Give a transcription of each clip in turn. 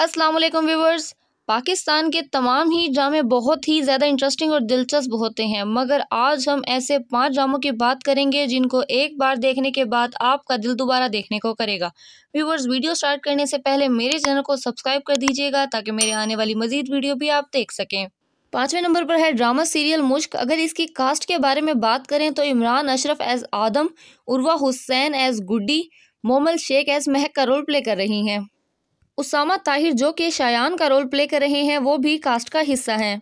अस्सलाम वालेकुम व्यूवर्स पाकिस्तान के तमाम ही ड्रामे बहुत ही ज़्यादा इंटरेस्टिंग और दिलचस्प होते हैं मगर आज हम ऐसे पांच ड्रामों की बात करेंगे जिनको एक बार देखने के बाद आपका दिल दोबारा देखने को करेगा व्यूवर्स वीडियो स्टार्ट करने से पहले मेरे चैनल को सब्सक्राइब कर दीजिएगा ताकि मेरे आने वाली मजीद वीडियो भी आप देख सकें पाँचवें नंबर पर है ड्रामा सीरियल मुश्क अगर इसकी कास्ट के बारे में बात करें तो Imran Ashraf as Adam Urwa Hussain as Guddi Momal Sheikh as Mahak का रोल प्ले कर रही हैं उसामा ताहिर जो कि शायान का रोल प्ले कर रहे हैं वो भी कास्ट का हिस्सा हैं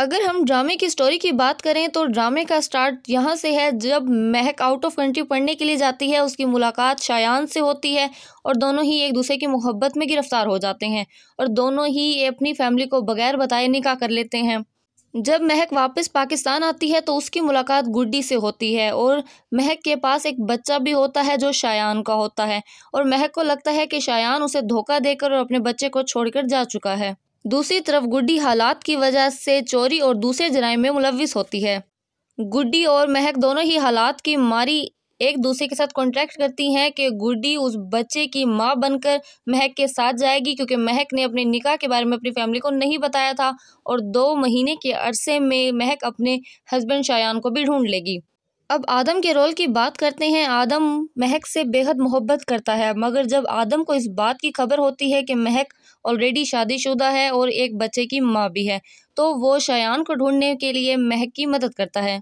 अगर हम ड्रामे की स्टोरी की बात करें तो ड्रामे का स्टार्ट यहाँ से है जब महक आउट ऑफ कंट्री पढ़ने के लिए जाती है उसकी मुलाकात शायान से होती है और दोनों ही एक दूसरे की मोहब्बत में गिरफ्तार हो जाते हैं और दोनों ही अपनी फैमिली को बगैर बताए निकाह कर लेते हैं जब महक वापस पाकिस्तान आती है तो उसकी मुलाकात गुड्डी से होती है और महक के पास एक बच्चा भी होता है जो शायान का होता है और महक को लगता है कि शायान उसे धोखा देकर और अपने बच्चे को छोड़कर जा चुका है दूसरी तरफ गुड्डी हालात की वजह से चोरी और दूसरे जराय में मुलविस होती है गुड्डी और महक दोनों ही हालात की मारी एक दूसरे के साथ कॉन्ट्रैक्ट करती हैं कि गुड्डी उस बच्चे की माँ बनकर महक के साथ जाएगी क्योंकि महक ने अपने निकाह के बारे में अपनी फैमिली को नहीं बताया था और दो महीने के अरसे में महक अपने हस्बैंड शायान को भी ढूंढ लेगी अब आदम के रोल की बात करते हैं आदम महक से बेहद मोहब्बत करता है मगर जब आदम को इस बात की खबर होती है कि महक ऑलरेडी शादीशुदा है और एक बच्चे की माँ भी है तो वो शायान को ढूंढने के लिए महक की मदद करता है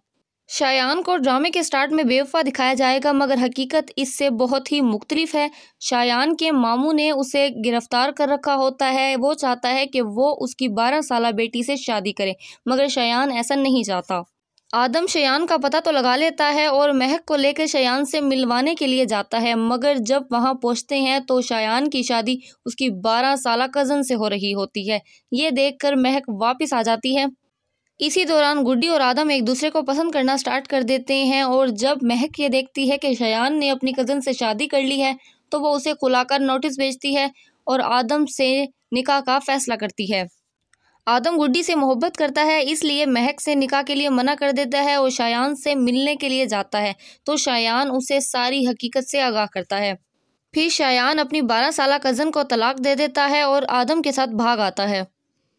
शायान को ड्रामे के स्टार्ट में बेवफा दिखाया जाएगा मगर हकीकत इससे बहुत ही मुख्तलिफ है शायान के मामू ने उसे गिरफ्तार कर रखा होता है वो चाहता है कि वो उसकी बारह साल बेटी से शादी करे मगर शायान ऐसा नहीं चाहता आदम शयान का पता तो लगा लेता है और महक को लेकर शयान से मिलवाने के लिए जाता है मगर जब वहाँ पहुँचते हैं तो शयान की शादी उसकी बारह साल कज़न से हो रही होती है ये देखकर महक वापस आ जाती है इसी दौरान गुड्डी और आदम एक दूसरे को पसंद करना स्टार्ट कर देते हैं और जब महक ये देखती है कि शयान ने अपनी कज़न से शादी कर ली है तो वो उसे खुलाकर नोटिस भेजती है और आदम से निकाह का फैसला करती है आदम गुड्डी से मोहब्बत करता है इसलिए महक से निकाह के लिए मना कर देता है और शायान से मिलने के लिए जाता है तो शायान उसे सारी हकीकत से आगाह करता है फिर शायान अपनी बारह साल कज़न को तलाक दे देता है और आदम के साथ भाग आता है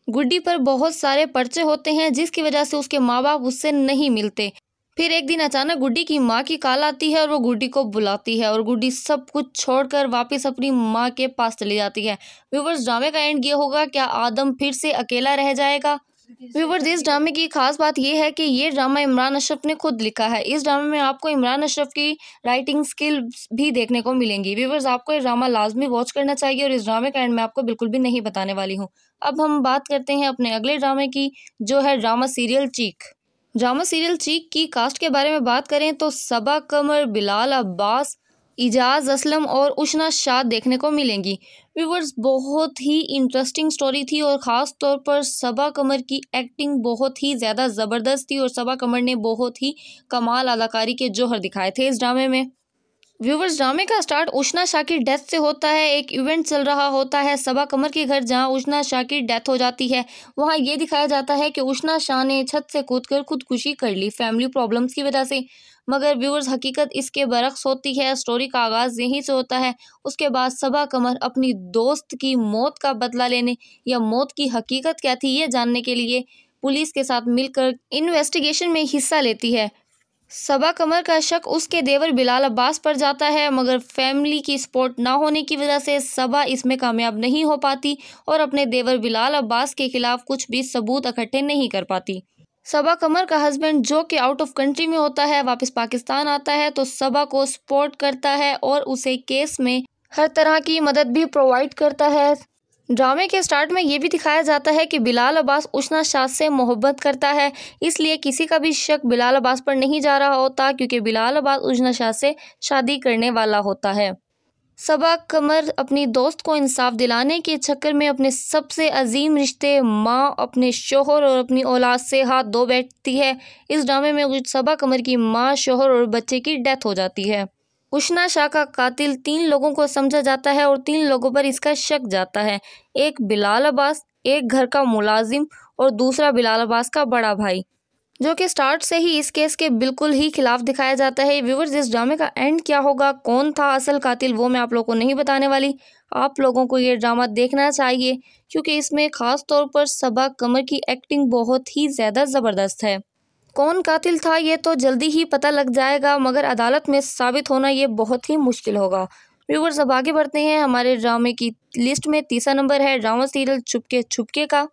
गुड्डी पर बहुत सारे पर्चे होते हैं जिसकी वजह से उसके माँ बाप उससे नहीं मिलते फिर एक दिन अचानक गुड्डी की माँ की काल आती है और वो गुड्डी को बुलाती है और गुड्डी सब कुछ छोड़कर वापस अपनी माँ के पास चली जाती है व्यूवर्स ड्रामे का एंड ये होगा क्या आदम फिर से अकेला रह जाएगा व्यूवर इस ड्रामे की खास बात यह है कि ये ड्रामा इमरान अशरफ ने खुद लिखा है इस ड्रामे में आपको इमरान अशरफ की राइटिंग स्किल भी देखने को मिलेंगी व्यूवर्स आपको ये ड्रामा लाजमी वॉच करना चाहिए और इस ड्रामे का एंड मैं आपको बिल्कुल भी नहीं बताने वाली हूँ अब हम बात करते हैं अपने अगले ड्रामे की जो है drama serial Cheekh drama serial Cheekh की कास्ट के बारे में बात करें तो सबा कमर बिलाल अब्बास इजाज़ असलम और उशना शाह देखने को मिलेंगी व्यूवर्स बहुत ही इंटरेस्टिंग स्टोरी थी और ख़ास तौर पर सबा कमर की एक्टिंग बहुत ही ज़्यादा ज़बरदस्त थी और सबा कमर ने बहुत ही कमाल अदाकारी के जौहर दिखाए थे इस ड्रामे में व्यूवर्स ड्रामे का स्टार्ट उष्णा की डेथ से होता है एक इवेंट चल रहा होता है सबा कमर के घर जहां उष्णा की डेथ हो जाती है वहां ये दिखाया जाता है कि उष्णा शाह ने छत से कूदकर खुदकुशी कर ली फैमिली प्रॉब्लम्स की वजह से मगर व्यूअर्स हकीकत इसके बरक्स होती है स्टोरी का आगाज़ यहीं से होता है उसके बाद सबा कमर अपनी दोस्त की मौत का बदला लेने या मौत की हकीकत क्या थी ये जानने के लिए पुलिस के साथ मिलकर इन्वेस्टिगेशन में हिस्सा लेती है सबा कमर का शक उसके देवर बिलाल अब्बास पर जाता है मगर फैमिली की सपोर्ट ना होने की वजह से सबा इसमें कामयाब नहीं हो पाती और अपने देवर बिलाल अब्बास के खिलाफ कुछ भी सबूत इकट्ठे नहीं कर पाती सबा कमर का हस्बैंड जो कि आउट ऑफ कंट्री में होता है वापस पाकिस्तान आता है तो सबा को सपोर्ट करता है और उसे केस में हर तरह की मदद भी प्रोवाइड करता है ड्रामे के स्टार्ट में ये भी दिखाया जाता है कि बिलाल अब्बास उषना शाह से मोहब्बत करता है इसलिए किसी का भी शक बिलाल अब्बास पर नहीं जा रहा होता क्योंकि बिलाल अब्बास उष्ना शाह से शादी करने वाला होता है सबा कमर अपनी दोस्त को इंसाफ दिलाने के चक्कर में अपने सबसे अजीम रिश्ते माँ अपने शोहर और अपनी औलाद से हाथ धो बैठती है इस ड्रामे में सबा कमर की माँ शोहर और बच्चे की डेथ हो जाती है उष्णा शाह का कातिल तीन लोगों को समझा जाता है और तीन लोगों पर इसका शक जाता है एक बिलाल अब्बास एक घर का मुलाजिम और दूसरा बिलाल अब्बास का बड़ा भाई जो कि स्टार्ट से ही इस केस के बिल्कुल ही खिलाफ दिखाया जाता है व्यूवर्स इस ड्रामे का एंड क्या होगा कौन था असल कातिल वो मैं आप लोगों को नहीं बताने वाली आप लोगों को ये ड्रामा देखना चाहिए क्योंकि इसमें ख़ास तौर पर सबा कमर की एक्टिंग बहुत ही ज़्यादा ज़बरदस्त है कौन कातिल था ये तो जल्दी ही पता लग जाएगा मगर अदालत में साबित होना ये बहुत ही मुश्किल होगा व्यूवर्स अब आगे बढ़ते हैं हमारे ड्रामे की लिस्ट में तीसरा नंबर है ड्रामा सीरियल छुपके छुपके का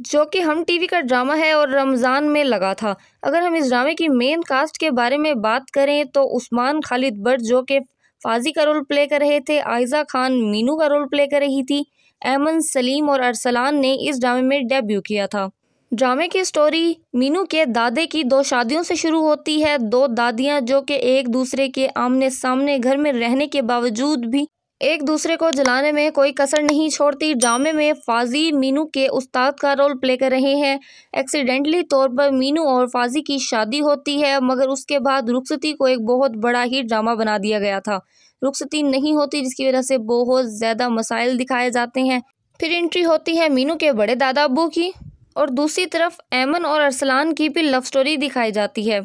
जो कि हम टीवी का ड्रामा है और रमज़ान में लगा था अगर हम इस ड्रामे की मेन कास्ट के बारे में बात करें तो उस्मान खालिद बट जो कि फाजी का रोल प्ले कर रहे थे आयज़ा खान मीनू का रोल प्ले कर रही थी एमन सलीम और अरसलान ने इस ड्रामे में डेब्यू किया था ड्रामे की स्टोरी मीनू के दादे की दो शादियों से शुरू होती है दो दादियाँ जो कि एक दूसरे के आमने सामने घर में रहने के बावजूद भी एक दूसरे को जलाने में कोई कसर नहीं छोड़ती ड्रामे में फाजी मीनू के उस्ताद का रोल प्ले कर रहे हैं एक्सीडेंटली तौर पर मीनू और फाजी की शादी होती है मगर उसके बाद रुखसती को एक बहुत बड़ा ही ड्रामा बना दिया गया था रुखसती नहीं होती जिसकी वजह से बहुत ज़्यादा मसाइल दिखाए जाते हैं फिर एंट्री होती है मीनू के बड़े दादा अबू की और दूसरी तरफ ऐमन और अरसलान की भी लव स्टोरी दिखाई जाती है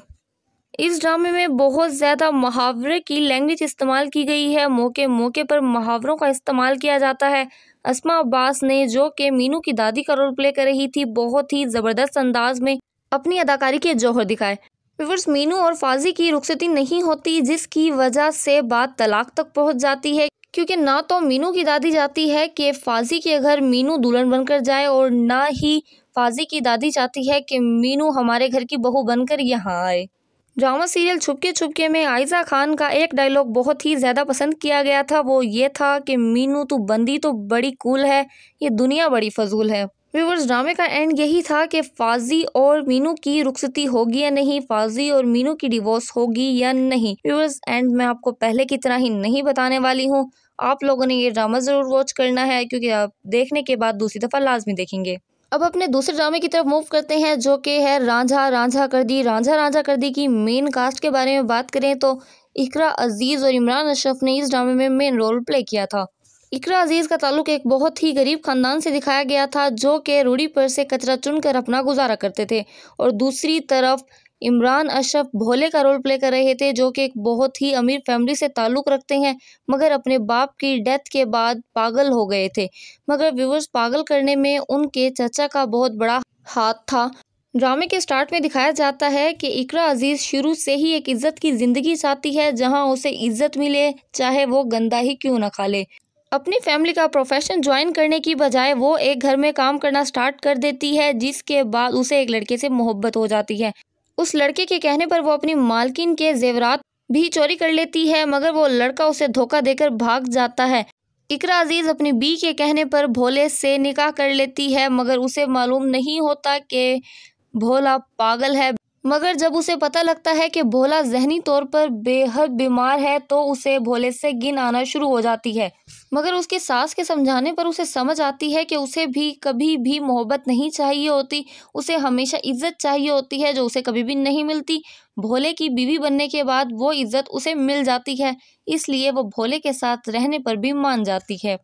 इस ड्रामे में बहुत ज़्यादा मुहावरे की लैंग्वेज इस्तेमाल की गई है मौके मौके पर मुहावरों का इस्तेमाल किया जाता है असमा अब्बास ने जो कि मीनू की दादी का रोल प्ले कर रही थी बहुत ही ज़बरदस्त अंदाज में अपनी अदाकारी के जौहर दिखाए विवर्स मीनू और फाजी की रुखसती नहीं होती जिसकी वजह से बात तलाक तक पहुँच जाती है क्योंकि ना तो मीनू की दादी जाती है कि फाजी के घर मीनू दुल्हन बनकर जाए और ना ही फाजी की दादी चाहती है कि मीनू हमारे घर की बहू बनकर यहाँ आए ड्रामा सीरियल छुपके छुपके में आयजा खान का एक डायलॉग बहुत ही ज़्यादा पसंद किया गया था वो ये था कि मीनू तू बंदी तो बड़ी कूल है ये दुनिया बड़ी फजूल है व्यूवर्स ड्रामे का एंड यही था कि फाजी और मीनू की रुखसती होगी या नहीं फाजी और मीनू की डिवोर्स होगी या नहीं व्यूवर्स एंड मैं आपको पहले की तरह ही नहीं बताने वाली हूँ आप लोगों ने ये ड्रामा ज़रूर वॉच करना है क्योंकि आप देखने के बाद दूसरी दफ़ा लाजमी देखेंगे अब अपने दूसरे ड्रामे की तरफ मूव करते हैं जो कि है रांझा रांझा कर दी रांझा रांझा कर दी की मेन कास्ट के बारे में बात करें तो इकरा अजीज़ और इमरान अशरफ ने इस ड्रामे में मेन रोल प्ले किया था इकरा अजीज़ का ताल्लुक एक बहुत ही गरीब ख़ानदान से दिखाया गया था जो कि रूढ़ी पर से कचरा चुनकर अपना गुजारा करते थे और दूसरी तरफ इमरान अशरफ भोले का रोल प्ले कर रहे थे जो कि एक बहुत ही अमीर फैमिली से ताल्लुक़ रखते हैं मगर अपने बाप की डेथ के बाद पागल हो गए थे मगर व्यूवर्स पागल करने में उनके चचा का बहुत बड़ा हाथ था ड्रामे के स्टार्ट में दिखाया जाता है कि इकरा अजीज़ शुरू से ही एक इज़्ज़त की ज़िंदगी चाहती है जहाँ उसे इज़्ज़त मिले चाहे वो गंदा ही क्यों ना खा ले अपनी फैमिली का प्रोफेशन ज्वाइन करने की बजाय वो एक घर में काम करना स्टार्ट कर देती है जिसके बाद उसे एक लड़के से मोहब्बत हो जाती है उस लड़के के कहने पर वो अपनी मालकिन के जेवरात भी चोरी कर लेती है मगर वो लड़का उसे धोखा देकर भाग जाता है इकरा अजीज अपनी बी के कहने पर भोले से निकाह कर लेती है मगर उसे मालूम नहीं होता कि भोला पागल है मगर जब उसे पता लगता है कि भोला जहनी तौर पर बेहद बीमार है तो उसे भोले से गिन आना शुरू हो जाती है मगर उसके सास के समझाने पर उसे समझ आती है कि उसे भी कभी भी मोहब्बत नहीं चाहिए होती उसे हमेशा इज्जत चाहिए होती है जो उसे कभी भी नहीं मिलती भोले की बीवी बनने के बाद वो इज्जत उसे मिल जाती है इसलिए वो भोले के साथ रहने पर भी मान जाती है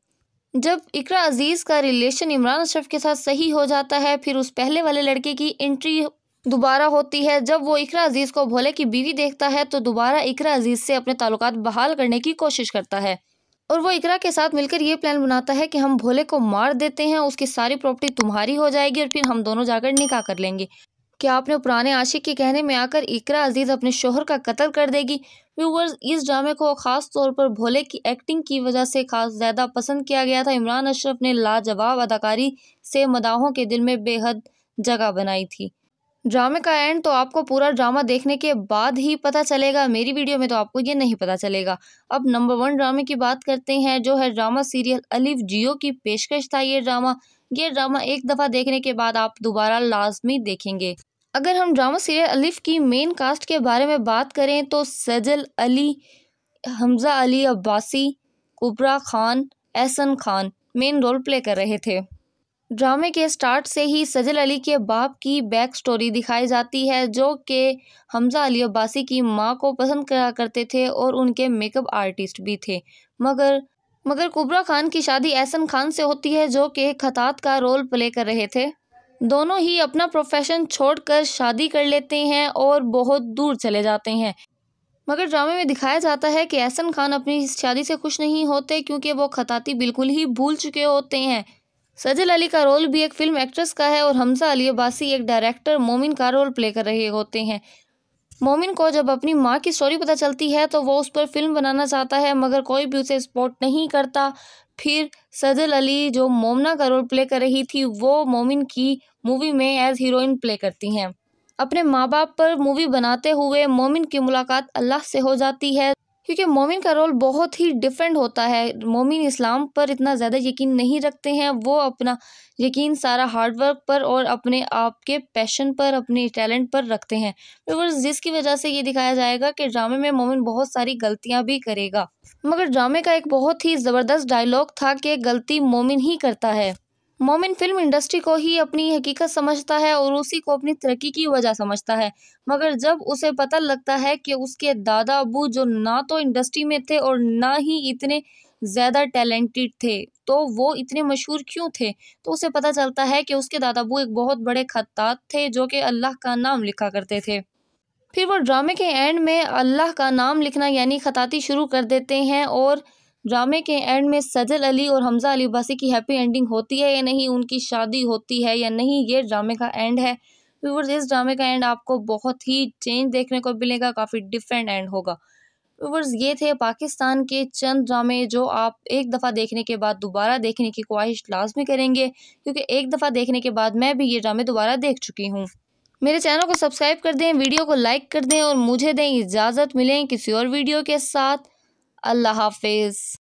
जब इकरा अजीज़ का रिलेशन इमरान अशरफ के साथ सही हो जाता है फिर उस पहले वाले लड़के की एंट्री दोबारा होती है जब वो इकरा अजीज़ को भोले की बीवी देखता है तो दोबारा इकरा अजीज़ से अपने ताल्लुक बहाल करने की कोशिश करता है और वो इकरा के साथ मिलकर ये प्लान बनाता है कि हम भोले को मार देते हैं उसकी सारी प्रॉपर्टी तुम्हारी हो जाएगी और फिर हम दोनों जाकर निकाह कर लेंगे क्या आपने पुराने आशिक के कहने में आकर इकरा अजीज़ अपने शोहर का कत्ल कर देगी व्यूवर्स इस ड्रामे को ख़ास तौर पर भोले की एक्टिंग की वजह से खास ज़्यादा पसंद किया गया था इमरान अशरफ ने लाजवाब अदाकारी से मदाहों के दिल में बेहद जगह बनाई थी ड्रामे का एंड तो आपको पूरा ड्रामा देखने के बाद ही पता चलेगा मेरी वीडियो में तो आपको ये नहीं पता चलेगा अब नंबर वन ड्रामे की बात करते हैं जो है ड्रामा सीरियल अलिफ जियो की पेशकश था ये ड्रामा ये ड्रामा एक दफ़ा देखने के बाद आप दोबारा लाजमी देखेंगे अगर हम ड्रामा सीरियल अलिफ की मेन कास्ट के बारे में बात करें तो Sajal Ali Hamza Ali Abbasi Kubra Khan Ahsan Khan main role play कर रहे थे ड्रामे के स्टार्ट से ही सजल अली के बाप की बैक स्टोरी दिखाई जाती है जो कि हमजा अली अब्बासी की मां को पसंद करा करते थे और उनके मेकअप आर्टिस्ट भी थे मगर मगर कुबरा खान की शादी एहसन खान से होती है जो कि खतात का रोल प्ले कर रहे थे दोनों ही अपना प्रोफेशन छोड़कर शादी कर लेते हैं और बहुत दूर चले जाते हैं मगर ड्रामे में दिखाया जाता है कि एहसन खान अपनी शादी से खुश नहीं होते क्योंकि वो खताती बिल्कुल ही भूल चुके होते हैं सजल अली का रोल भी एक फिल्म एक्ट्रेस का है और हमजा अली अब्बासी एक डायरेक्टर मोमिन का रोल प्ले कर रहे होते हैं मोमिन को जब अपनी माँ की स्टोरी पता चलती है तो वो उस पर फिल्म बनाना चाहता है मगर कोई भी उसे सपोर्ट नहीं करता फिर सजल अली जो मोमना का रोल प्ले कर रही थी वो मोमिन की मूवी में एज हीरोइन प्ले करती हैं अपने माँ बाप पर मूवी बनाते हुए मोमिन की मुलाकात अल्लाह से हो जाती है क्योंकि मोमिन का रोल बहुत ही डिफरेंट होता है मोमिन इस्लाम पर इतना ज़्यादा यकीन नहीं रखते हैं वो अपना यकीन सारा हार्डवर्क पर और अपने आप के पैशन पर अपने टैलेंट पर रखते हैं जिसकी वजह से ये दिखाया जाएगा कि ड्रामे में मोमिन बहुत सारी गलतियाँ भी करेगा मगर ड्रामे का एक बहुत ही ज़बरदस्त डायलॉग था कि गलती मोमिन ही करता है मोमिन फिल्म इंडस्ट्री को ही अपनी हकीकत समझता है और उसी को अपनी तरक्की की वजह समझता है मगर जब उसे पता लगता है कि उसके दादा अबू जो ना तो इंडस्ट्री में थे और ना ही इतने ज़्यादा टैलेंटेड थे तो वो इतने मशहूर क्यों थे तो उसे पता चलता है कि उसके दादा अबू एक बहुत बड़े खत्तात थे जो कि अल्लाह का नाम लिखा करते थे फिर वो ड्रामे के एंड में अल्लाह का नाम लिखना यानी खताती शुरू कर देते हैं और ड्रामे के एंड में सजल अली और हमज़ा अली अब्बासी की हैप्पी एंडिंग होती है या नहीं उनकी शादी होती है या नहीं ये ड्रामे का एंड है व्यूवर्स इस ड्रामे का एंड आपको बहुत ही चेंज देखने को मिलेगा काफ़ी डिफरेंट एंड होगा व्यूवर्स ये थे पाकिस्तान के चंद ड्रामे जो आप एक दफ़ा देखने के बाद दोबारा देखने की ख्वाहिश लाजमी करेंगे क्योंकि एक दफ़ा देखने के बाद मैं भी ये ड्रामे दोबारा देख चुकी हूँ मेरे चैनल को सब्सक्राइब कर दें वीडियो को लाइक कर दें और मुझे दें इजाज़त मिलें किसी और वीडियो के साथ अल्लाह हाफिज़